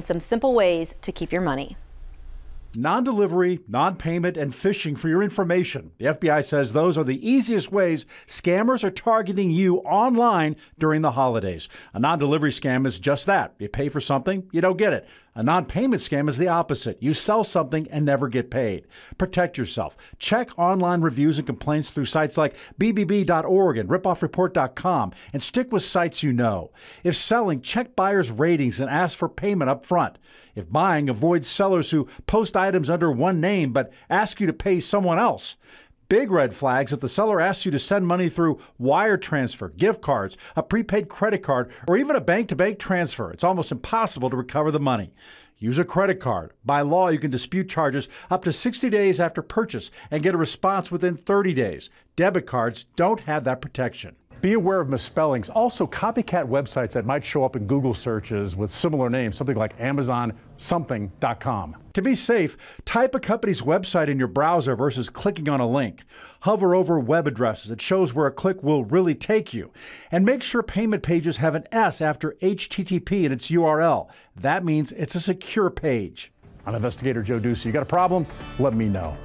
some simple ways to keep your money non delivery, non payment, and phishing for your information. The FBI says those are the easiest ways scammers are targeting you online during the holidays. A non delivery scam is just that you pay for something, you don't get it. A non payment scam is the opposite you sell something and never get paid. Protect yourself. Check online reviews and complaints through sites like BBB.org and ripoffreport.com and stick with sites you know. If selling, check buyers' ratings and ask for payment up front. If buying, avoid sellers who post items under one name but ask you to pay someone else. Big red flags if the seller asks you to send money through wire transfer, gift cards, a prepaid credit card, or even a bank to bank transfer. It's almost impossible to recover the money. Use a credit card. By law, you can dispute charges up to 60 days after purchase and get a response within 30 days. Debit cards don't have that protection. Be aware of misspellings. Also, copycat websites that might show up in Google searches with similar names, something like Amazon something.com. To be safe, type a company's website in your browser versus clicking on a link. Hover over web addresses. It shows where a click will really take you. And make sure payment pages have an S after HTTP in its URL. That means it's a secure page. I'm investigator Joe Ducey. You got a problem? Let me know.